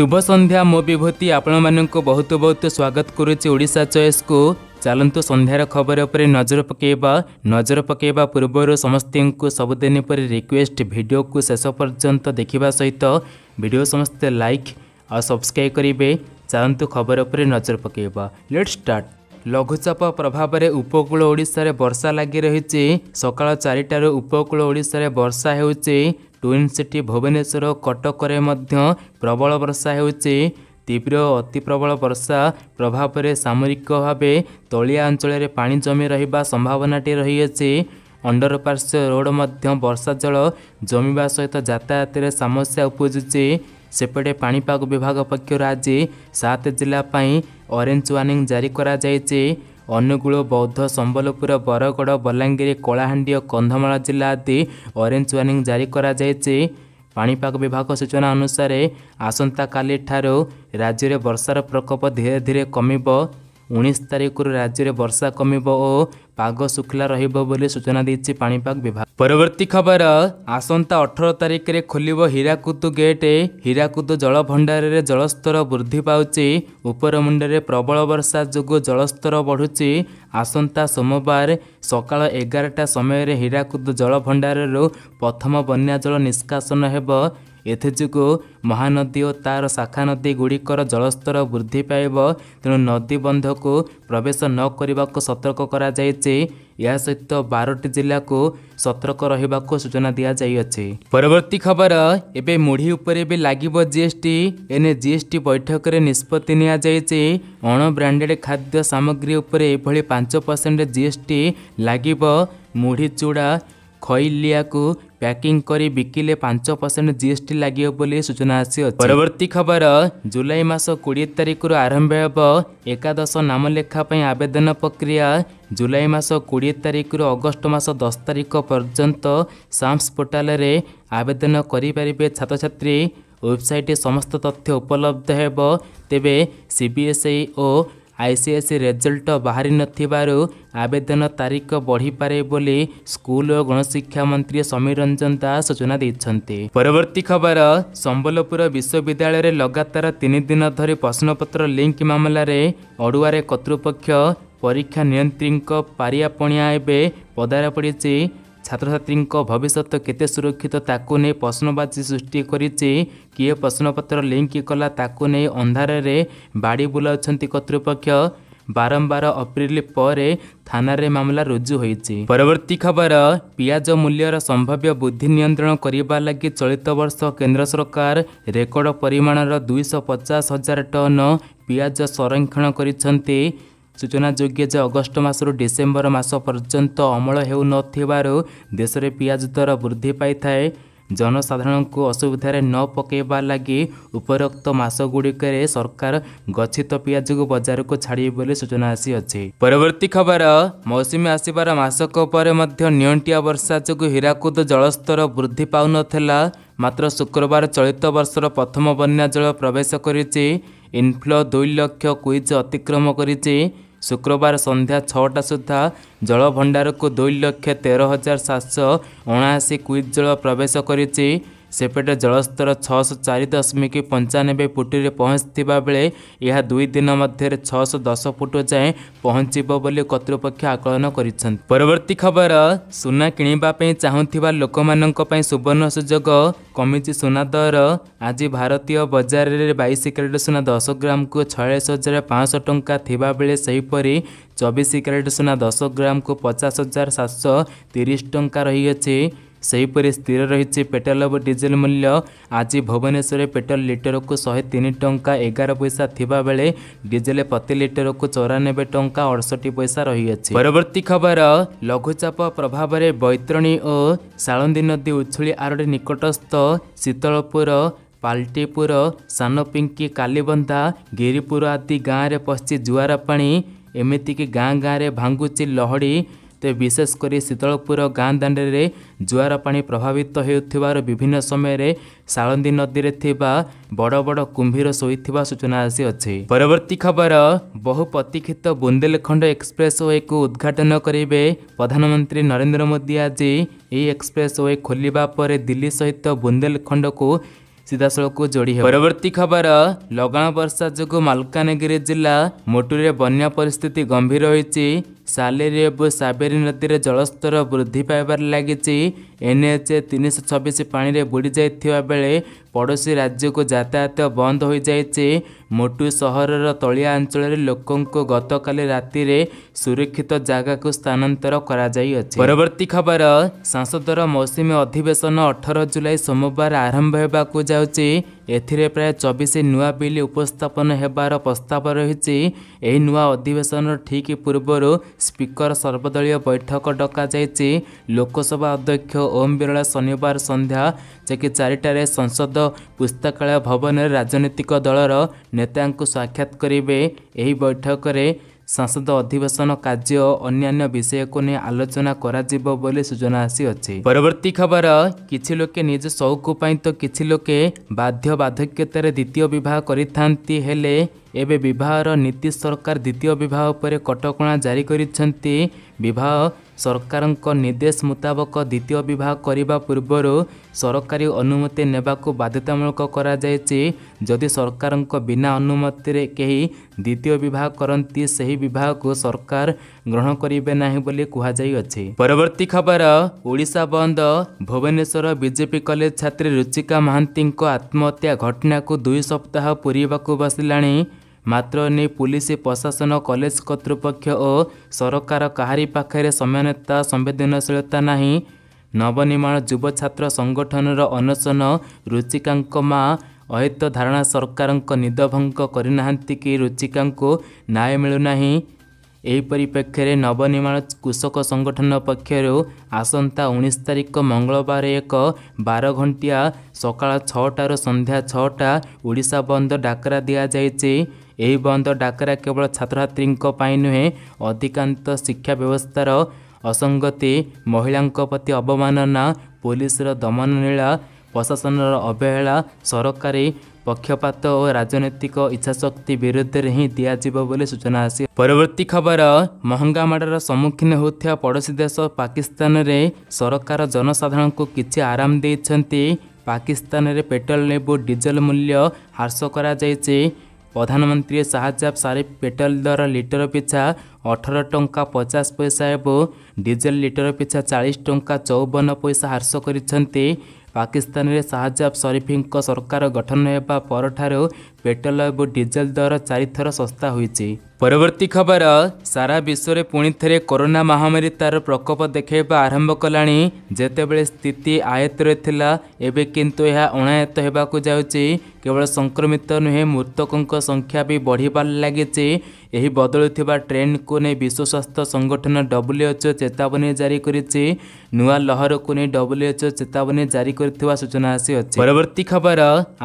শুভ সন্ধ্যা মো বিভূতি আপনার বহুত বহুত স্বাগত করুছি ওড়শা চয়েসকু ଚାଲନ୍ତୁ ସନ୍ଧ୍ୟାର ଖବର ଉପରେ ନଜର ପକାଇବା ନଜର ପକାଇବା ପୂର୍ବରୁ ସମସ୍ତଙ୍କୁ ସବୁଦିନ ପରି ରିକ୍ୱେଷ୍ଟ ଭିଡ଼ିଓକୁ ଶେଷ ପର୍ଯ୍ୟନ୍ତ ଦେଖିବା ସହିତ ଭିଡ଼ିଓ ସମସ୍ତେ ଲାଇକ୍ ଆଉ ସବସ୍କ୍ରାଇବ୍ କରିବେ ଚାଲନ୍ତୁ ଖବର ଉପରେ ନଜର ପକାଇବା ଲେଟ୍ ଷ୍ଟାର୍ଟ ଲଘୁଚାପ ପ୍ରଭାବରେ ଉପକୂଳ ଓଡ଼ିଶାରେ ବର୍ଷା ଲାଗି ରହିଛି ସକାଳ ଚାରିଟାରୁ ଉପକୂଳ ଓଡ଼ିଶାରେ ବର୍ଷା ହେଉଛି ଟ୍ୱିନ୍ ସିଟି ଭୁବନେଶ୍ୱର କଟକରେ ମଧ୍ୟ ପ୍ରବଳ ବର୍ଷା ହେଉଛି ତୀବ୍ର ଅତି ପ୍ରବଳ ବର୍ଷା ପ୍ରଭାବରେ ସାମରିକ ଭାବେ ତଳିଆ ଅଞ୍ଚଳରେ ପାଣି ଜମି ରହିବା ସମ୍ଭାବନାଟି ରହିଅଛି ଅଣ୍ଡରପାର୍ସ ରୋଡ଼ ମଧ୍ୟ ବର୍ଷା ଜଳ ଜମିବା ସହିତ ଯାତାୟାତରେ ସମସ୍ୟା ଉପୁଜୁଛି ସେପଟେ ପାଣିପାଗ ବିଭାଗ ପକ୍ଷରୁ ଆଜି ସାତ ଜିଲ୍ଲା ପାଇଁ ଅରେଞ୍ଜ ୱାର୍ଣ୍ଣିଂ ଜାରି କରାଯାଇଛି ଅନୁଗୁଳ ବୌଦ୍ଧ ସମ୍ବଲପୁର ବରଗଡ଼ ବଲାଙ୍ଗୀର କଳାହାଣ୍ଡି ଓ କନ୍ଧମାଳ ଜିଲ୍ଲା ଆଦି ଅରେଞ୍ଜ ୱାର୍ଣ୍ଣିଂ ଜାରି କରାଯାଇଛି ପାଣିପାଗ ବିଭାଗ ସୂଚନା ଅନୁସାରେ ଆସନ୍ତାକାଲିଠାରୁ ରାଜ୍ୟରେ ବର୍ଷାର ପ୍ରକୋପ ଧୀରେ ଧୀରେ କମିବ ଉଣେଇଶ ତାରିଖରୁ ରାଜ୍ୟରେ ବର୍ଷା କମିବ ଓ ପାଗ ଶୁଖିଲା ରହିବ ବୋଲି ସୂଚନା ଦେଇଛି ପାଣିପାଗ ବିଭାଗ ପରବର୍ତ୍ତୀ ଖବର ଆସନ୍ତା ଅଠର ତାରିଖରେ ଖୋଲିବ ହୀରାକୁଦ ଗେଟ୍ ହୀରାକୁଦ ଜଳ ଭଣ୍ଡାରରେ ଜଳସ୍ତର ବୃଦ୍ଧି ପାଉଛି ଉପରମୁଣ୍ଡରେ ପ୍ରବଳ ବର୍ଷା ଯୋଗୁଁ ଜଳସ୍ତର ବଢ଼ୁଛି ଆସନ୍ତା ସୋମବାର ସକାଳ ଏଗାରଟା ସମୟରେ ହୀରାକୁଦ ଜଳ ଭଣ୍ଡାରରୁ ପ୍ରଥମ ବନ୍ୟା ଜଳ ନିଷ୍କାସନ ହେବ ଏଥିଯୋଗୁଁ ମହାନଦୀ ଓ ତା'ର ଶାଖା ନଦୀ ଗୁଡ଼ିକର ଜଳସ୍ତର ବୃଦ୍ଧି ପାଇବ ତେଣୁ ନଦୀ ବନ୍ଧକୁ ପ୍ରବେଶ ନ କରିବାକୁ ସତର୍କ କରାଯାଇଛି ଏହା ସହିତ ବାରଟି ଜିଲ୍ଲାକୁ ସତର୍କ ରହିବାକୁ ସୂଚନା ଦିଆଯାଇଅଛି ପରବର୍ତ୍ତୀ ଖବର ଏବେ ମୁଢ଼ି ଉପରେ ବି ଲାଗିବ ଜିଏସ୍ଟି ଏନେ ଜିଏସ୍ଟି ବୈଠକରେ ନିଷ୍ପତ୍ତି ନିଆଯାଇଛି ଅଣବ୍ରାଣ୍ଡେଡ଼ ଖାଦ୍ୟ ସାମଗ୍ରୀ ଉପରେ ଏଭଳି ପାଞ୍ଚ ପରସେଣ୍ଟ ଜିଏସ୍ଟି ଲାଗିବ ମୁଢ଼ି ଚୂଡ଼ା ଖଇଲିଆକୁ ପ୍ୟାକିଂ କରି ବିକିଲେ ପାଞ୍ଚ ପରସେଣ୍ଟ ଜି ଏସ୍ ଟି ଲାଗିବ ବୋଲି ସୂଚନା ଆସିଅଛି ପରବର୍ତ୍ତୀ ଖବର ଜୁଲାଇ ମାସ କୋଡ଼ିଏ ତାରିଖରୁ ଆରମ୍ଭ ହେବ ଏକାଦଶ ନାମ ଲେଖା ପାଇଁ ଆବେଦନ ପ୍ରକ୍ରିୟା ଜୁଲାଇ ମାସ କୋଡ଼ିଏ ତାରିଖରୁ ଅଗଷ୍ଟ ମାସ ଦଶ ତାରିଖ ପର୍ଯ୍ୟନ୍ତ ସାମ୍ସ ପୋର୍ଟାଲରେ ଆବେଦନ କରିପାରିବେ ଛାତ୍ରଛାତ୍ରୀ ୱେବସାଇଟ୍ ସମସ୍ତ ତଥ୍ୟ ଉପଲବ୍ଧ ହେବ ତେବେ ସିବିଏସ୍ଇ ଓ आइसिएस र लेजल्ट बाह्र न आवेदन पारे बढिपे स्कुल र गणशिक्षा मन्त्री समीर रंजन दास सूचना सूचनादे पर्वती खबर संबलपुर सम्बलपुर लगातार लगतार दिन धरि प्रश्नपत्र लिंक लिङ्क ममल अडुवरे कर्तृपक्षीक्षा नियन्त्रीको पारियापनिया पदार परिचि ଛାତ୍ରଛାତ୍ରୀଙ୍କ ଭବିଷ୍ୟତ କେତେ ସୁରକ୍ଷିତ ତାକୁ ନେଇ ପ୍ରଶ୍ନବାଚୀ ସୃଷ୍ଟି କରିଛି କିଏ ପ୍ରଶ୍ନପତ୍ର ଲିଙ୍କ କଲା ତାକୁ ନେଇ ଅନ୍ଧାରରେ ବାଡ଼ି ବୁଲାଉଛନ୍ତି କର୍ତ୍ତୃପକ୍ଷ ବାରମ୍ବାର ଅପ୍ରିଲ ପରେ ଥାନାରେ ମାମଲା ରୁଜୁ ହୋଇଛି ପରବର୍ତ୍ତୀ ଖବର ପିଆଜ ମୂଲ୍ୟର ସମ୍ଭାବ୍ୟ ବୃଦ୍ଧି ନିୟନ୍ତ୍ରଣ କରିବା ଲାଗି ଚଳିତ ବର୍ଷ କେନ୍ଦ୍ର ସରକାର ରେକର୍ଡ଼ ପରିମାଣର ଦୁଇଶହ ପଚାଶ ହଜାର ଟନ୍ ପିଆଜ ସଂରକ୍ଷଣ କରିଛନ୍ତି ସୂଚନାଯୋଗ୍ୟ ଯେ ଅଗଷ୍ଟ ମାସରୁ ଡିସେମ୍ବର ମାସ ପର୍ଯ୍ୟନ୍ତ ଅମଳ ହେଉନଥିବାରୁ ଦେଶରେ ପିଆଜ ଦର ବୃଦ୍ଧି ପାଇଥାଏ ଜନସାଧାରଣଙ୍କୁ ଅସୁବିଧାରେ ନ ପକାଇବା ଲାଗି ଉପରୋକ୍ତ ମାସଗୁଡ଼ିକରେ ସରକାର ଗଚ୍ଛିତ ପିଆଜକୁ ବଜାରକୁ ଛାଡ଼ିବେ ବୋଲି ସୂଚନା ଆସିଅଛି ପରବର୍ତ୍ତୀ ଖବର ମୌସୁମୀ ଆସିବାର ମାସକ ପରେ ମଧ୍ୟ ନିଅଣ୍ଟିଆ ବର୍ଷା ଯୋଗୁଁ ହୀରାକୁଦ ଜଳସ୍ତର ବୃଦ୍ଧି ପାଉନଥିଲା ମାତ୍ର ଶୁକ୍ରବାର ଚଳିତ ବର୍ଷର ପ୍ରଥମ ବନ୍ୟା ଜଳ ପ୍ରବେଶ କରିଛି ଇନ୍ଫ୍ଲୋ ଦୁଇ ଲକ୍ଷ କୁଇଜ୍ ଅତିକ୍ରମ କରିଛି শুক্রবার সন্ধ্যা ছটা সুদ্ধা জলভণ্ডারকু দুই লক্ষ তের হাজার সাতশহ অଣାশি কুইজ জল প্রবেশ করেছে ସେପଟେ ଜଳସ୍ତର ଛଅଶହ ଚାରି ଦଶମିକ ପଞ୍ଚାନବେ ଫୁଟରେ ପହଞ୍ଚିଥିବା ବେଳେ ଏହା ଦୁଇ ଦିନ ମଧ୍ୟରେ ଛଅଶହ ଦଶ ଫୁଟ ଯାଏଁ ପହଞ୍ଚିବ ବୋଲି କର୍ତ୍ତୃପକ୍ଷ ଆକଳନ କରିଛନ୍ତି ପରବର୍ତ୍ତୀ ଖବର ସୁନା କିଣିବା ପାଇଁ ଚାହୁଁଥିବା ଲୋକମାନଙ୍କ ପାଇଁ ସୁବର୍ଣ୍ଣ ସୁଯୋଗ କମିଛି ସୁନା ଦର ଆଜି ଭାରତୀୟ ବଜାରରେ ବାଇଶ କ୍ୟାରେଟ୍ ସୁନା ଦଶ ଗ୍ରାମକୁ ଛୟାଳିଶ ହଜାର ପାଞ୍ଚଶହ ଟଙ୍କା ଥିବାବେଳେ ସେହିପରି ଚବିଶ କ୍ୟାରେଟ୍ ସୁନା ଦଶ ଗ୍ରାମକୁ ପଚାଶ ହଜାର ସାତଶହ ତିରିଶ ଟଙ୍କା ରହିଅଛି ସେହିପରି ସ୍ଥିର ରହିଛି ପେଟ୍ରୋଲ ଓ ଡିଜେଲ ମୂଲ୍ୟ ଆଜି ଭୁବନେଶ୍ୱରରେ ପେଟ୍ରୋଲ ଲିଟରକୁ ଶହେ ତିନି ଟଙ୍କା ଏଗାର ପଇସା ଥିବାବେଳେ ଡିଜେଲ ପ୍ରତି ଲିଟରକୁ ଚଉରାନବେ ଟଙ୍କା ଅଡ଼ଷଠି ପଇସା ରହିଅଛି ପରବର୍ତ୍ତୀ ଖବର ଲଘୁଚାପ ପ୍ରଭାବରେ ବୈତରଣୀ ଓ ସାଳନ୍ଦୀ ନଦୀ ଉଛୁଳି ଆରଡ଼ି ନିକଟସ୍ଥ ଶୀତଳପୁର ପାଲଟିପୁର ସାନପିଙ୍କି କାଲିବନ୍ଧା ଗିରିପୁର ଆଦି ଗାଁରେ ପଶି ଜୁଆର ପାଣି ଏମିତିକି ଗାଁ ଗାଁରେ ଭାଙ୍ଗୁଛି ଲହଡ଼ି ତେବେ ବିଶେଷ କରି ଶୀତଳପୁର ଗାଁ ଦାଣ୍ଡରେ ଜୁଆର ପାଣି ପ୍ରଭାବିତ ହେଉଥିବାର ବିଭିନ୍ନ ସମୟରେ ଶାଳନ୍ଦୀ ନଦୀରେ ଥିବା ବଡ଼ ବଡ଼ କୁମ୍ଭୀର ଶୋଇଥିବା ସୂଚନା ଆସିଅଛି ପରବର୍ତ୍ତୀ ଖବର ବହୁ ପ୍ରତୀକ୍ଷିତ ବୁନ୍ଦେଲଖଣ୍ଡ ଏକ୍ସପ୍ରେସ୍ ୱେକୁ ଉଦ୍ଘାଟନ କରିବେ ପ୍ରଧାନମନ୍ତ୍ରୀ ନରେନ୍ଦ୍ର ମୋଦି ଆଜି ଏହି ଏକ୍ସପ୍ରେସ୍ ୱେ ଖୋଲିବା ପରେ ଦିଲ୍ଲୀ ସହିତ ବୁନ୍ଦେଲଖଣ୍ଡକୁ ସିଧାସଳଖକୁ ଯୋଡ଼ି ହେବ ପରବର୍ତ୍ତୀ ଖବର ଲଗାଣ ବର୍ଷା ଯୋଗୁଁ ମାଲକାନଗିରି ଜିଲ୍ଲା ମୋଟୁରୀରେ ବନ୍ୟା ପରିସ୍ଥିତି ଗମ୍ଭୀର ହୋଇଛି ସାଲେରୀ ଏବଂ ସାବେରୀ ନଦୀରେ ଜଳସ୍ତର ବୃଦ୍ଧି ପାଇବାରେ ଲାଗିଛି ଏନ୍ଏଚ୍ ତିନିଶହ ଛବିଶ ପାଣିରେ ବୁଡ଼ି ଯାଇଥିବା ବେଳେ ପଡ଼ୋଶୀ ରାଜ୍ୟକୁ ଯାତାୟାତ ବନ୍ଦ ହୋଇଯାଇଛି ମୋଟୁ ସହରର ତଳିଆ ଅଞ୍ଚଳରେ ଲୋକଙ୍କୁ ଗତକାଲି ରାତିରେ ସୁରକ୍ଷିତ ଜାଗାକୁ ସ୍ଥାନାନ୍ତର କରାଯାଇଅଛି ପରବର୍ତ୍ତୀ ଖବର ସାଂସଦର ମୌସୁମୀ ଅଧିବେଶନ ଅଠର ଜୁଲାଇ ସୋମବାର ଆରମ୍ଭ ହେବାକୁ ଯାଉଛି ଏଥିରେ ପ୍ରାୟ ଚବିଶ ନୂଆ ବିଲ୍ ଉପସ୍ଥାପନ ହେବାର ପ୍ରସ୍ତାବ ରହିଛି ଏହି ନୂଆ ଅଧିବେଶନର ଠିକ୍ ପୂର୍ବରୁ ସ୍ପିକର ସର୍ବଦଳୀୟ ବୈଠକ ଡକାଯାଇଛି ଲୋକସଭା ଅଧ୍ୟକ୍ଷ ଓମ୍ ବିରଳା ଶନିବାର ସନ୍ଧ୍ୟା ଯାଇକି ଚାରିଟାରେ ସଂସଦ ପୁସ୍ତକାଳୟ ଭବନରେ ରାଜନୈତିକ ଦଳର ନେତାଙ୍କୁ ସାକ୍ଷାତ କରିବେ ଏହି ବୈଠକରେ ସାଂସଦ ଅଧିବେଶନ କାର୍ଯ୍ୟ ଓ ଅନ୍ୟାନ୍ୟ ବିଷୟକୁ ନେଇ ଆଲୋଚନା କରାଯିବ ବୋଲି ସୂଚନା ଆସିଅଛି ପରବର୍ତ୍ତୀ ଖବର କିଛି ଲୋକେ ନିଜ ସଉକ ପାଇଁ ତ କିଛି ଲୋକେ ବାଧ୍ୟ ବାର୍ଦ୍ଧକ୍ୟତାରେ ଦ୍ୱିତୀୟ ବିବାହ କରିଥାନ୍ତି ହେଲେ ଏବେ ବିବାହର ନୀତି ସରକାର ଦ୍ୱିତୀୟ ବିବାହ ଉପରେ କଟକଣା ଜାରି କରିଛନ୍ତି ବିବାହ ସରକାରଙ୍କ ନିର୍ଦ୍ଦେଶ ମୁତାବକ ଦ୍ୱିତୀୟ ବିବାହ କରିବା ପୂର୍ବରୁ ସରକାରୀ ଅନୁମତି ନେବାକୁ ବାଧ୍ୟତାମୂଳକ କରାଯାଇଛି ଯଦି ସରକାରଙ୍କ ବିନା ଅନୁମତିରେ କେହି ଦ୍ୱିତୀୟ ବିବାହ କରନ୍ତି ସେହି ବିବାହକୁ ସରକାର ଗ୍ରହଣ କରିବେ ନାହିଁ ବୋଲି କୁହାଯାଇଅଛି ପରବର୍ତ୍ତୀ ଖବର ଓଡ଼ିଶା ବନ୍ଦ ଭୁବନେଶ୍ୱର ବିଜେପି କଲେଜ ଛାତ୍ରୀ ରୁଚିକା ମହାନ୍ତିଙ୍କ ଆତ୍ମହତ୍ୟା ଘଟଣାକୁ ଦୁଇ ସପ୍ତାହ ପୂରିବାକୁ ବସିଲାଣି ମାତ୍ର ନେଇ ପୁଲିସ ପ୍ରଶାସନ କଲେଜ କର୍ତ୍ତୃପକ୍ଷ ଓ ସରକାର କାହାରି ପାଖରେ ସମ୍ମାନତା ସମ୍ବେଦନଶୀଳତା ନାହିଁ ନବନିର୍ମାଣ ଯୁବ ଛାତ୍ର ସଂଗଠନର ଅନଶନ ରୁଚିକାଙ୍କ ମାଆ ଅହିତ ଧାରଣା ସରକାରଙ୍କ ନିଦ ଭଙ୍ଗ କରିନାହାନ୍ତି କି ରୁଚିକାଙ୍କୁ ନ୍ୟାୟ ମିଳୁନାହିଁ ଏହି ପରିପ୍ରେକ୍ଷୀରେ ନବନିର୍ମାଣ କୃଷକ ସଂଗଠନ ପକ୍ଷରୁ ଆସନ୍ତା ଉଣେଇଶ ତାରିଖ ମଙ୍ଗଳବାର ଏକ ବାର ଘଣ୍ଟିଆ ସକାଳ ଛଅଟାରୁ ସନ୍ଧ୍ୟା ଛଅଟା ଓଡ଼ିଶା ବନ୍ଦ ଡାକରା ଦିଆଯାଇଛି ଏହି ବନ୍ଦ ଡାକରା କେବଳ ଛାତ୍ରଛାତ୍ରୀଙ୍କ ପାଇଁ ନୁହେଁ ଅଧିକାନ୍ତ ଶିକ୍ଷା ବ୍ୟବସ୍ଥାର ଅସଙ୍ଗତି ମହିଳାଙ୍କ ପ୍ରତି ଅବମାନନା ପୋଲିସର ଦମନ ନୀଳା ପ୍ରଶାସନର ଅବହେଳା ସରକାରୀ ପକ୍ଷପାତ ଓ ରାଜନୈତିକ ଇଚ୍ଛାଶକ୍ତି ବିରୁଦ୍ଧରେ ହିଁ ଦିଆଯିବ ବୋଲି ସୂଚନା ଆସି ପରବର୍ତ୍ତୀ ଖବର ମହଙ୍ଗା ମାଡ଼ର ସମ୍ମୁଖୀନ ହେଉଥିବା ପଡ଼ୋଶୀ ଦେଶ ପାକିସ୍ତାନରେ ସରକାର ଜନସାଧାରଣଙ୍କୁ କିଛି ଆରାମ ଦେଇଛନ୍ତି ପାକିସ୍ତାନରେ ପେଟ୍ରୋଲ ଏବଂ ଡିଜେଲ ମୂଲ୍ୟ ହ୍ରାସ କରାଯାଇଛି ପ୍ରଧାନମନ୍ତ୍ରୀ ସାହାଯ୍ୟ ସାରି ପେଟ୍ରୋଲ ଦର ଲିଟର ପିଛା ଅଠର ଟଙ୍କା ପଚାଶ ପଇସା ଏବଂ ଡିଜେଲ ଲିଟର ପିଛା ଚାଳିଶ ଟଙ୍କା ଚଉବନ ପଇସା ହ୍ରାସ କରିଛନ୍ତି ପାକିସ୍ତାନରେ ସାହାଯ୍ୟ ସରିଫିଙ୍କ ସରକାର ଗଠନ ହେବା ପରଠାରୁ ପେଟ୍ରୋଲ ଏବଂ ଡିଜେଲ ଦର ଚାରିଥର ଶସ୍ତା ହୋଇଛି ପରବର୍ତ୍ତୀ ଖବର ସାରା ବିଶ୍ୱରେ ପୁଣି ଥରେ କରୋନା ମହାମାରୀ ତାର ପ୍ରକୋପ ଦେଖାଇବା ଆରମ୍ଭ କଲାଣି ଯେତେବେଳେ ସ୍ଥିତି ଆୟତ୍ତରେ ଥିଲା ଏବେ କିନ୍ତୁ ଏହା ଅଣାୟତ୍ତ ହେବାକୁ ଯାଉଛି କେବଳ ସଂକ୍ରମିତ ନୁହେଁ ମୃତକଙ୍କ ସଂଖ୍ୟା ବି ବଢ଼ିବାରେ ଲାଗିଛି ଏହି ବଦଳୁଥିବା ଟ୍ରେଣ୍ଡକୁ ନେଇ ବିଶ୍ୱ ସ୍ୱାସ୍ଥ୍ୟ ସଂଗଠନ ଡବ୍ଲ୍ୟୁଏଚ୍ଓ ଚେତାବନୀ ଜାରି କରିଛି ନୂଆ ଲହରକୁ ନେଇ ଡବ୍ଲ୍ୟୁଏଚ୍ଓ ଚେତାବନୀ ଜାରି କରିଥିବା ସୂଚନା ଆସିଅଛି ପରବର୍ତ୍ତୀ ଖବର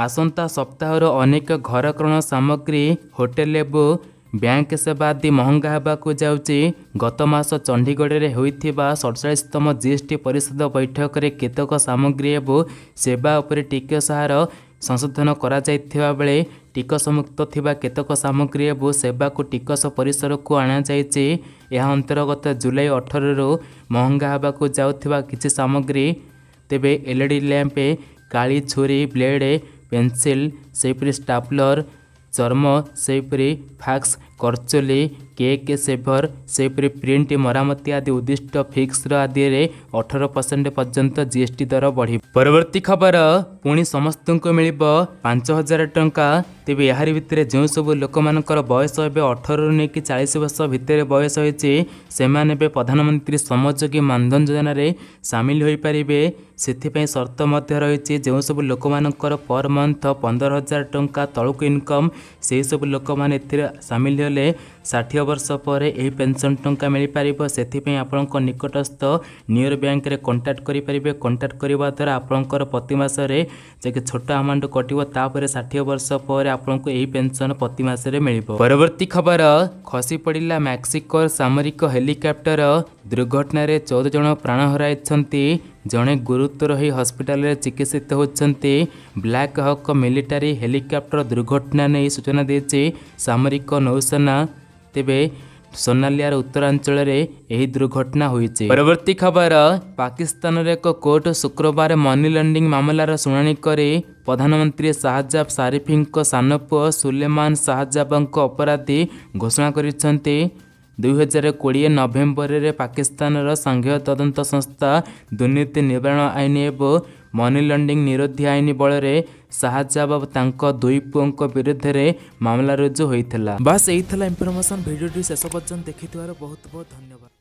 ଆସନ୍ତା ସପ୍ତାହର ଅନେକ ଘରକରଣ ସାମଗ୍ରୀ ହୋଟେଲ ଲେବୁ ବ୍ୟାଙ୍କ ସେବା ଆଦି ମହଙ୍ଗା ହେବାକୁ ଯାଉଛି ଗତ ମାସ ଚଣ୍ଡିଗଡ଼ରେ ହୋଇଥିବା ସଡ଼ଚାଳିଶତମ ଜିଏସ୍ଟି ପରିଷଦ ବୈଠକରେ କେତେକ ସାମଗ୍ରୀ ଏବଂ ସେବା ଉପରେ ଟିକସ ହାର ସଂଶୋଧନ କରାଯାଇଥିବା ବେଳେ ଟିକସମୁକ୍ତ ଥିବା କେତେକ ସାମଗ୍ରୀ ଏବଂ ସେବାକୁ ଟିକସ ପରିସରକୁ ଅଣାଯାଇଛି ଏହା ଅନ୍ତର୍ଗତ ଜୁଲାଇ ଅଠରରୁ ମହଙ୍ଗା ହେବାକୁ ଯାଉଥିବା କିଛି ସାମଗ୍ରୀ ତେବେ ଏଲ୍ ଇ ଡ଼ି ଲ୍ୟାମ୍ପ କାଳି ଛୁରୀ ବ୍ଲେଡ଼ ପେନସିଲ୍ ସେହିପରି ଷ୍ଟାପ୍ଲର୍ ଚର୍ମ ସେହିପରି ଫାକ୍ସ କରଚୋଲି କେକ୍ ସେଭର୍ ସେହିପରି ପ୍ରିଣ୍ଟ ମରାମତି ଆଦି ଉଦ୍ଦିଷ୍ଟ ଫିକ୍ସର ଆଦିରେ ଅଠର ପରସେଣ୍ଟ ପର୍ଯ୍ୟନ୍ତ ଜିଏସ୍ଟି ଦର ବଢ଼ିବ ପରବର୍ତ୍ତୀ ଖବର ପୁଣି ସମସ୍ତଙ୍କୁ ମିଳିବ ପାଞ୍ଚ ହଜାର ଟଙ୍କା ତେବେ ଏହାରି ଭିତରେ ଯେଉଁ ସବୁ ଲୋକମାନଙ୍କର ବୟସ ଏବେ ଅଠରରୁ ନେଇକି ଚାଳିଶ ବର୍ଷ ଭିତରେ ବୟସ ହୋଇଛି ସେମାନେ ଏବେ ପ୍ରଧାନମନ୍ତ୍ରୀ ଶ୍ରମଯୋଗୀ ମାନଧନ ଯୋଜନାରେ ସାମିଲ ହୋଇପାରିବେ ସେଥିପାଇଁ ସର୍ତ୍ତ ମଧ୍ୟ ରହିଛି ଯେଉଁସବୁ ଲୋକମାନଙ୍କର ପର ମନ୍ଥ ପନ୍ଦର ହଜାର ଟଙ୍କା ତଳକୁ ଇନକମ୍ ସେହିସବୁ ଲୋକମାନେ ଏଥିରେ ସାମିଲ ଦେଲେ ଷାଠିଏ ବର୍ଷ ପରେ ଏହି ପେନ୍ସନ୍ ଟଙ୍କା ମିଳିପାରିବ ସେଥିପାଇଁ ଆପଣଙ୍କ ନିକଟସ୍ଥ ନିୟର ବ୍ୟାଙ୍କରେ କଣ୍ଟାକ୍ଟ କରିପାରିବେ କଣ୍ଟାକ୍ଟ କରିବା ଦ୍ୱାରା ଆପଣଙ୍କର ପ୍ରତି ପ୍ରତିମାସରେ ଯାଇକି ଛୋଟ ଆମାଉଣ୍ଟ କଟିବ ତାପରେ ଷାଠିଏ ବର୍ଷ ପରେ ଆପଣଙ୍କୁ ଏହି ପେନ୍ସନ୍ ମାସରେ ମିଳିବ ପରବର୍ତ୍ତୀ ଖବର ଖସି ପଡ଼ିଲା ମ୍ୟାକ୍ସିକୋର ସାମରିକ ହେଲିକପ୍ଟର ଦୁର୍ଘଟଣାରେ ଚଉଦ ଜଣ ପ୍ରାଣ ହରାଇଛନ୍ତି ଜଣେ ଗୁରୁତ୍ୱ ରହି ହସ୍ପିଟାଲରେ ଚିକିତ୍ସିତ ହେଉଛନ୍ତି ବ୍ଲାକ୍ ହକ୍ ମିଲିଟାରୀ ହେଲିକପ୍ଟର ଦୁର୍ଘଟଣା ନେଇ ସୂଚନା ଦେଇଛି ସାମରିକ ନୌସେନା ତେବେ ସୋନାଲିଆର ଉତ୍ତରାଞ୍ଚଳରେ ଏହି ଦୁର୍ଘଟଣା ହୋଇଛି ପରବର୍ତ୍ତୀ ଖବର ପାକିସ୍ତାନର ଏକ କୋର୍ଟ ଶୁକ୍ରବାର ମନି ଲଣ୍ଡିଙ୍ଗ ମାମଲାର ଶୁଣାଣି କରି ପ୍ରଧାନମନ୍ତ୍ରୀ ଶାହଜାବ ସାରିଫିଙ୍କ ସାନ ପୁଅ ସୁଲେମାନ ଶାହଜାବଙ୍କ ଅପରାଧୀ ଘୋଷଣା କରିଛନ୍ତି ଦୁଇହଜାର କୋଡ଼ିଏ ନଭେମ୍ବରରେ ପାକିସ୍ତାନର ସଂଘୀୟ ତଦନ୍ତ ସଂସ୍ଥା ଦୁର୍ନୀତି ନିବାରଣ ଆଇନ ଏବଂ ମନି ଲଣ୍ଡିଂ ନିରୋଧୀ ଆଇନ ବଳରେ ସାହାଯ୍ୟ ତାଙ୍କ ଦୁଇ ପୁଅଙ୍କ ବିରୁଦ୍ଧରେ ମାମଲା ରୁଜୁ ହୋଇଥିଲା ବାସ୍ ଏଇଥିଲା ଇନଫର୍ମେସନ୍ ଭିଡ଼ିଓଟି ଶେଷ ପର୍ଯ୍ୟନ୍ତ ଦେଖିଥିବାରୁ ବହୁତ ବହୁତ ଧନ୍ୟବାଦ